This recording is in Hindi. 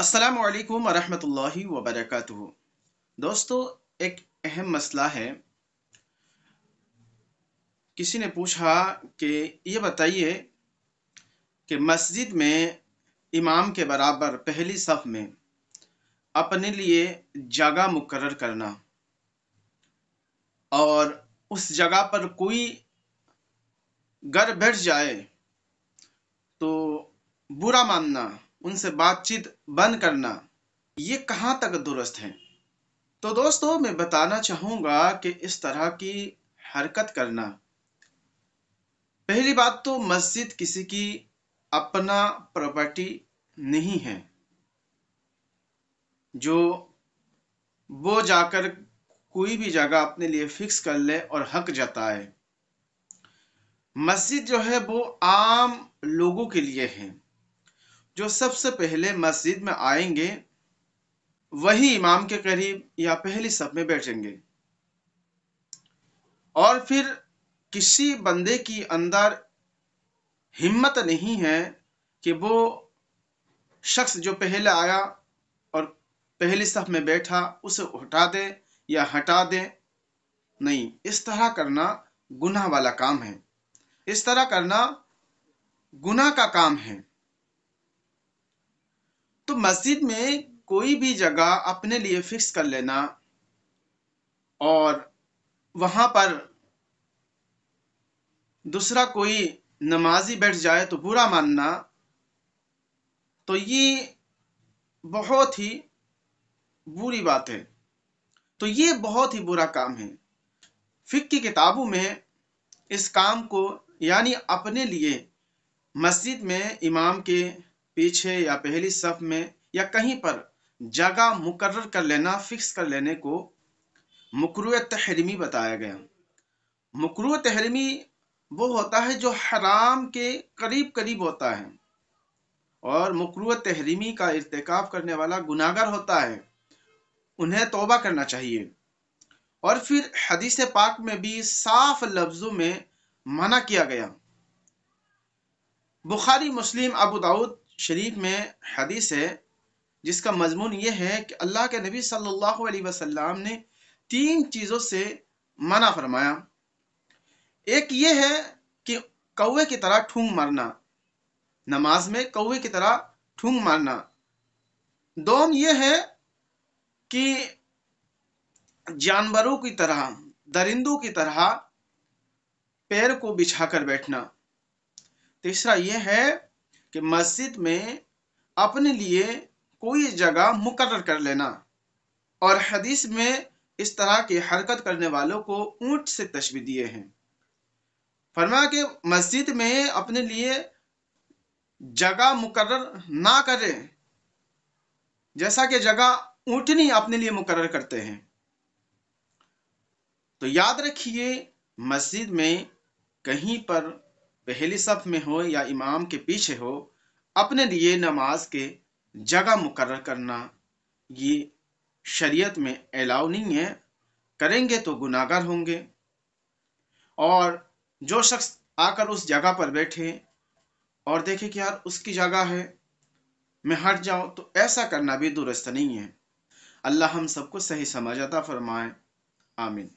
अस्सलाम वालेकुम वरहमतुल्लाहि दोस्तों एक अहम मसला है किसी ने पूछा कि ये बताइए कि मस्जिद में इमाम के बराबर पहली सफ में अपने लिए जगह मुकर करना और उस जगह पर कोई घर बैठ जाए तो बुरा मानना उनसे बातचीत बंद करना ये कहाँ तक दुरुस्त है तो दोस्तों मैं बताना चाहूँगा कि इस तरह की हरकत करना पहली बात तो मस्जिद किसी की अपना प्रॉपर्टी नहीं है जो वो जाकर कोई भी जगह अपने लिए फिक्स कर ले और हक जताए मस्जिद जो है वो आम लोगों के लिए है जो सबसे पहले मस्जिद में आएंगे वही इमाम के करीब या पहली सब में बैठेंगे और फिर किसी बंदे की अंदर हिम्मत नहीं है कि वो शख्स जो पहले आया और पहली सफ में बैठा उसे हटा दे या हटा दे नहीं इस तरह करना गुनाह वाला काम है इस तरह करना गुनाह का काम है तो मस्जिद में कोई भी जगह अपने लिए फिक्स कर लेना और वहाँ पर दूसरा कोई नमाजी बैठ जाए तो बुरा मानना तो ये बहुत ही बुरी बात है तो ये बहुत ही बुरा काम है फिक की किताबों में इस काम को यानी अपने लिए मस्जिद में इमाम के पीछे या पहली सफ में या कहीं पर जगह मुकर्र कर लेना फिक्स कर लेने को मकरू तहरीमी बताया गया मकरू तहरीमी वो होता है जो हराम के करीब करीब होता है और मकरू तहरीमी का इरतकब करने वाला गुनागर होता है उन्हें तोबा करना चाहिए और फिर हदीस पाक में भी साफ लफ्ज़ों में मना किया गया बुखारी मुस्लिम अबू दाऊद शरीफ में हदीस है जिसका मजमून ये है कि अल्लाह के नबी सल्लल्लाहु अलैहि वसल्लम ने तीन चीज़ों से मना फरमाया एक ये है कि कौए की तरह ठूंग मारना नमाज में कौए की तरह ठूंग मारना दोम ये है कि जानवरों की तरह दरिंदों की तरह पैर को बिछाकर बैठना तीसरा यह है कि मस्जिद में अपने लिए कोई जगह मुकर कर लेना और हदीस में इस तरह की हरकत करने वालों को ऊंट से तशबी दिए हैं फरमा के मस्जिद में अपने लिए जगह मुकर ना करें जैसा कि जगह ऊंटनी अपने लिए मुकर करते हैं तो याद रखिए मस्जिद में कहीं पर पहली सफ में हो या इमाम के पीछे हो अपने लिए नमाज के जगह मुकर करना ये शरीयत में अलाउ नहीं है करेंगे तो गुनागार होंगे और जो शख्स आकर उस जगह पर बैठे और देखे कि यार उसकी जगह है मैं हट जाऊँ तो ऐसा करना भी दुरुस्त नहीं है अल्लाह हम सबको सही समझ अता फरमाए आमिन